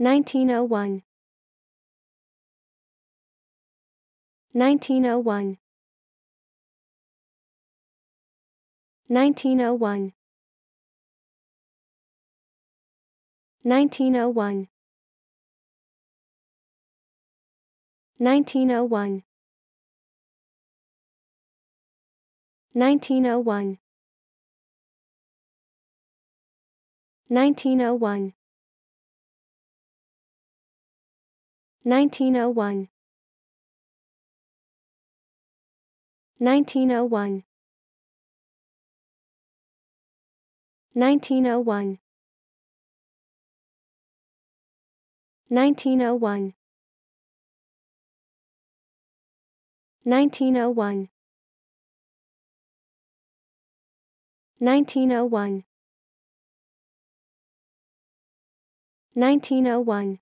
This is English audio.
1901 1901 1901 1901 1901 1901 1901 1901 1901 1901 1901 1901 1901